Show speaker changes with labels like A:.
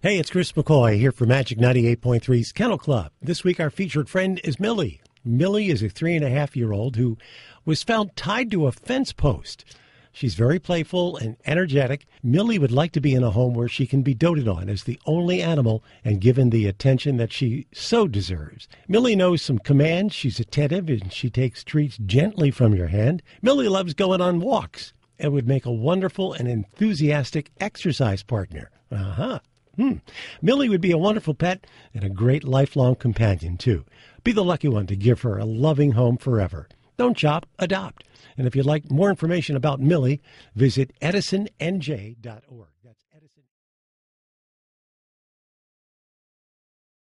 A: Hey, it's Chris McCoy here for Magic 98.3's Kennel Club. This week, our featured friend is Millie. Millie is a three and a half year old who was found tied to a fence post. She's very playful and energetic. Millie would like to be in a home where she can be doted on as the only animal and given the attention that she so deserves. Millie knows some commands, she's attentive, and she takes treats gently from your hand. Millie loves going on walks and would make a wonderful and enthusiastic exercise partner. Uh huh. Hmm. Millie would be a wonderful pet and a great lifelong companion, too. Be the lucky one to give her a loving home forever. Don't shop, adopt. And if you'd like more information about Millie, visit edisonnj.org.